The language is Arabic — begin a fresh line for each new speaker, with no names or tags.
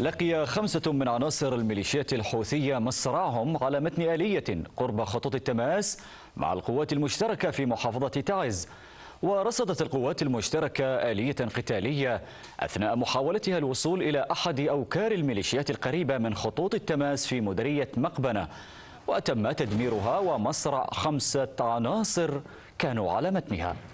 لقي خمسة من عناصر الميليشيات الحوثية مصرعهم على متن آلية قرب خطوط التماس مع القوات المشتركة في محافظة تعز ورصدت القوات المشتركة آلية قتالية أثناء محاولتها الوصول إلى أحد أوكار الميليشيات القريبة من خطوط التماس في مديرية مقبنة وتم تدميرها ومصرع خمسة عناصر كانوا على متنها